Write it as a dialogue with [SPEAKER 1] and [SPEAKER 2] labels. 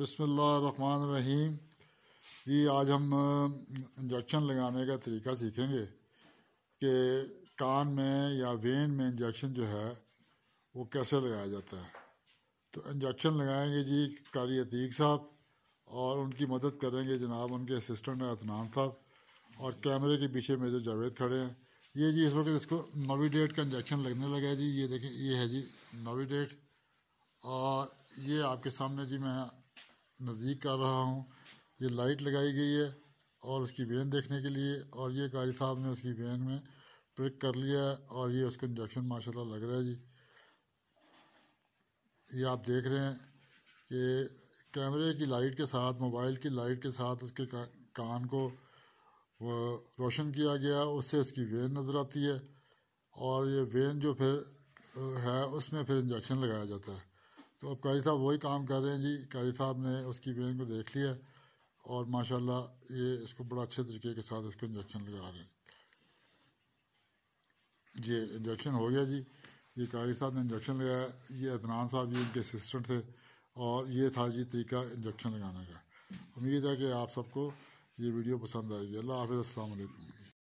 [SPEAKER 1] बसमान रहीम जी आज हम इंजेक्शन लगाने का तरीका सीखेंगे कि कान में या वेन में इंजेक्शन जो है वो कैसे लगाया जाता है तो इंजेक्शन लगाएंगे जी कारी अतीक साहब और उनकी मदद करेंगे जनाब उनके असिस्टेंट अतनान साहब और कैमरे के पीछे मेजर जावेद खड़े हैं ये जी इस वक्त इसको नोविडेट का इंजेक्शन लगने लगा है जी ये देखें ये है जी नोविडेट और ये आपके सामने जी मैं नज़दीक कर रहा हूँ ये लाइट लगाई गई है और उसकी वेन देखने के लिए और ये कारी साहब ने उसकी वेन में ट्रिक कर लिया है और ये उसका इंजेक्शन माशाल्लाह लग रहा है जी ये आप देख रहे हैं कि कैमरे की लाइट के साथ मोबाइल की लाइट के साथ उसके का, कान को रोशन किया गया उससे उसकी वेन नज़र आती है और ये वेन जो फिर है उसमें फिर इंजेक्शन लगाया जाता है तो अब कारी साहब वही काम कर रहे हैं जी कारी साहब ने उसकी ब्रेन को देख लिया और माशाल्लाह ये इसको बड़ा अच्छे तरीके के साथ इसको इंजेक्शन लगा रहे हैं ये इंजेक्शन हो गया जी ये कारी साहब ने इंजेक्शन लगाया ये अदनान साहब ये इनके असिस्टेंट थे और ये था जी तरीका इंजेक्शन लगाने का उम्मीद है कि आप सबको ये वीडियो पसंद आएगी अल्लाह हाफि अल्लाम